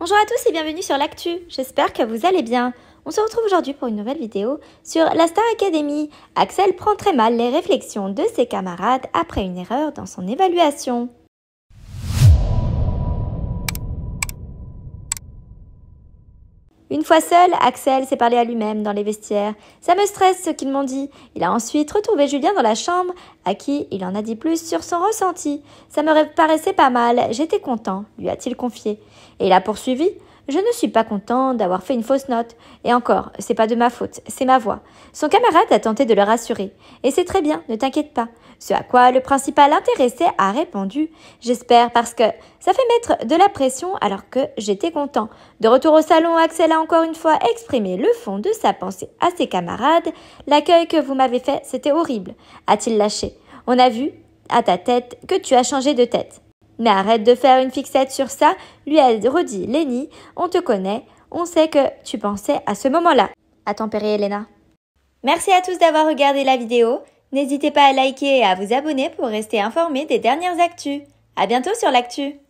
Bonjour à tous et bienvenue sur l'actu, j'espère que vous allez bien. On se retrouve aujourd'hui pour une nouvelle vidéo sur la Star Academy. Axel prend très mal les réflexions de ses camarades après une erreur dans son évaluation. Une fois seul, Axel s'est parlé à lui-même dans les vestiaires. Ça me stresse ce qu'ils m'ont dit. Il a ensuite retrouvé Julien dans la chambre, à qui il en a dit plus sur son ressenti. Ça me paraissait pas mal, j'étais content, lui a-t-il confié. Et il a poursuivi. Je ne suis pas content d'avoir fait une fausse note. Et encore, c'est pas de ma faute, c'est ma voix. Son camarade a tenté de le rassurer. Et c'est très bien, ne t'inquiète pas. Ce à quoi le principal intéressé a répondu. J'espère parce que ça fait mettre de la pression alors que j'étais content. De retour au salon, Axel a encore une fois exprimé le fond de sa pensée à ses camarades. L'accueil que vous m'avez fait, c'était horrible, a-t-il lâché. On a vu, à ta tête, que tu as changé de tête. Mais arrête de faire une fixette sur ça, lui a redit Lenny. On te connaît, on sait que tu pensais à ce moment-là. A tempérer, Elena. Merci à tous d'avoir regardé la vidéo. N'hésitez pas à liker et à vous abonner pour rester informé des dernières actus. À bientôt sur l'actu!